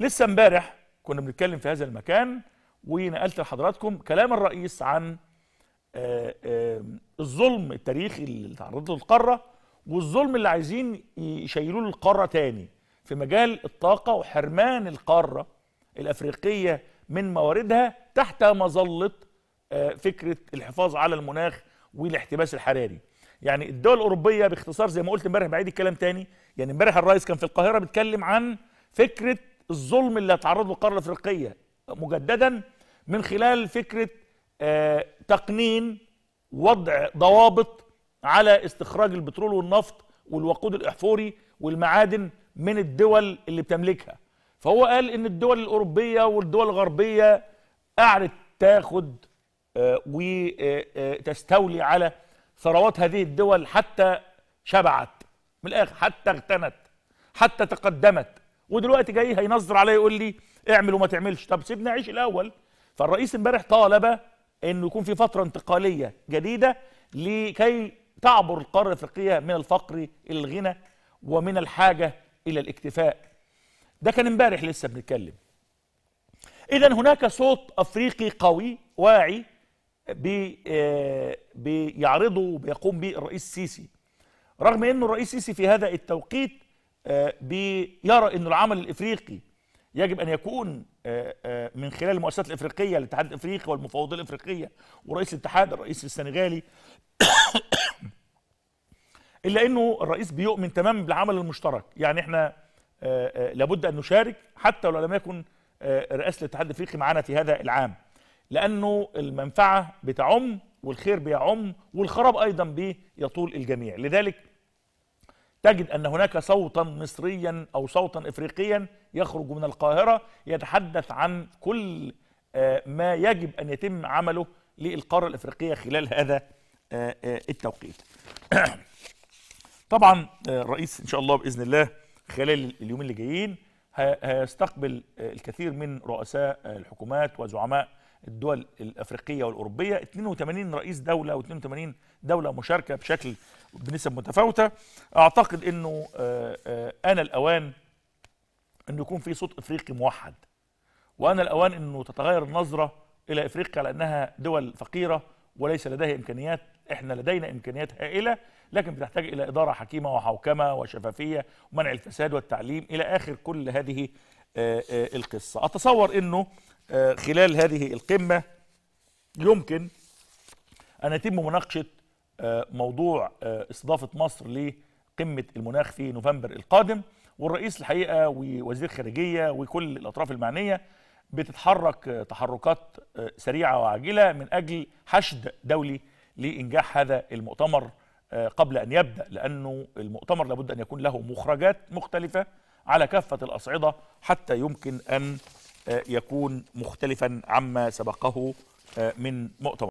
لسه امبارح كنا بنتكلم في هذا المكان ونقلت لحضراتكم كلام الرئيس عن آه، آه، الظلم التاريخي اللي تعرضت له القاره والظلم اللي عايزين يشيلوه للقاره تاني في مجال الطاقه وحرمان القاره الافريقيه من مواردها تحت مظله آه، فكره الحفاظ على المناخ والاحتباس الحراري يعني الدول الاوروبيه باختصار زي ما قلت امبارح بعيد الكلام تاني يعني امبارح الرئيس كان في القاهره بيتكلم عن فكره الظلم اللي هتعرض له القاره الافريقيه مجددا من خلال فكره آه، تقنين وضع ضوابط على استخراج البترول والنفط والوقود الاحفوري والمعادن من الدول اللي بتملكها فهو قال ان الدول الاوروبيه والدول الغربيه قعدت تاخد آه، وتستولي آه، على ثروات هذه الدول حتى شبعت من الاخر حتى اغتنت حتى تقدمت ودلوقتي جاي هينظر عليا يقول لي اعمل وما تعملش طب سيبني اعيش الاول فالرئيس امبارح طالب انه يكون في فتره انتقاليه جديده لكي تعبر القاره الافريقيه من الفقر الى الغنى ومن الحاجه الى الاكتفاء ده كان امبارح لسه بنتكلم اذا هناك صوت افريقي قوي واعي بي آه، بيعرضه وبيقوم به الرئيس السيسي رغم انه الرئيس السيسي في هذا التوقيت آه، بيرى أن العمل الإفريقي يجب أن يكون آه، آه، من خلال المؤسسات الإفريقية الاتحاد الإفريقي والمفوضية الإفريقية ورئيس الاتحاد الرئيس السنغالي إلا أنه الرئيس بيؤمن تماما بالعمل المشترك يعني إحنا لابد أن نشارك حتى ولو لم يكن رئاسة الاتحاد الإفريقي معنا في هذا العام لأنه المنفعة بتعم والخير بيعم والخراب أيضا بيطول الجميع لذلك تجد أن هناك صوتا مصريا أو صوتا إفريقيا يخرج من القاهرة يتحدث عن كل آه، ما يجب أن يتم عمله للقارة الإفريقية خلال هذا آه، آه، التوقيت طبعا الرئيس إن شاء الله بإذن الله خلال اليومين اللي جايين هيستقبل الكثير من رؤساء الحكومات وزعماء الدول الافريقيه والاوروبيه 82 رئيس دوله و82 دوله مشاركه بشكل بنسب متفاوته اعتقد انه آه، آه، انا الاوان انه يكون في صوت افريقي موحد وانا الاوان انه تتغير النظره الى افريقيا لانها دول فقيره وليس لديها امكانيات احنا لدينا امكانيات هائله لكن بتحتاج الى اداره حكيمه وحوكمه وشفافيه ومنع الفساد والتعليم الى اخر كل هذه آه، القصه اتصور انه آه، خلال هذه القمة يمكن أن يتم مناقشة آه، موضوع استضافة آه، مصر لقمة المناخ في نوفمبر القادم والرئيس الحقيقة ووزير خارجية وكل الأطراف المعنية بتتحرك تحركات سريعة وعاجلة من أجل حشد دولي لإنجاح هذا المؤتمر قبل أن يبدأ لأنه المؤتمر لابد أن يكون له مخرجات مختلفة على كافة الأصعدة حتى يمكن أن يكون مختلفا عما سبقه آه، من مؤتمر